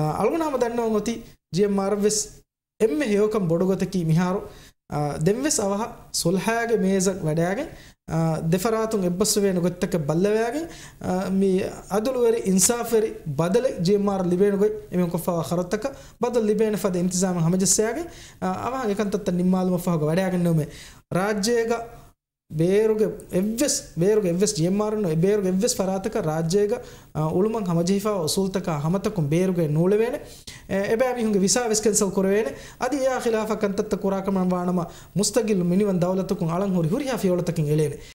අල්ගුණාම දන්නව ගොති ජියම්මාර්වෙස් එම්ම හයෝකම් බොඩුගොතකී මිහාරු දෙම්වෙස් අවහ සොල්හෑගේ මේසක් වැඩෑගේ දෙෆරාතුන් එබ්බස්සුවේන ගොත්තක බල්ලවයාගේ මේ අදුළුවරි ඉන්සාෆරි බදල ජේමාර ලිබේන ගොයි එම කොෆා හරත්තක බදල් ලිබේන ෆද ඉන්තිසාම හමජස්සයාගේ අවා එකන්තත් නිම්මාලුම ෆහග වැඩයාගෙන නොමේ රාජ්‍යයේගේ ಬೇರುಗೆ ಎವ್ವೆಸ್ ಬೇರುಗೆ ಎವ್ವೆಸ್ ಎಮ್ಮಾರನ್ನು ಬೇರುಗೆ ಎವ್ವೆಸ್ ಫರಾತಕ ರಾಜ್ಯಗ ಉಳುಮಂ ಹಮಜಿಫಾ ಸುಲ್ತಕ ಹಮತಕು ಬೇರುಗೆ ನೂಳುವೇನೆ ಎಬೆ ಮಿಹುಂಗೆ ವಿಸಾ ವೆಸ್ ಕೆಲ್ಸವು ಕೊರವೇನೆ ಅದು ಯಾ ಖಿಲಾಫ ಕಂತತ್ತ ಕುರಾಕಮ ವಾಣಮ ಮುಸ್ತಗಿಲ್ ಮಿನಿವನ್ ದೌಲತಕು ಅಳಂ ಹುರಿ ಹುರಿ ಹಾಫಿ ಒಳತಕಿಂಗ್ ಎಳೇನೆ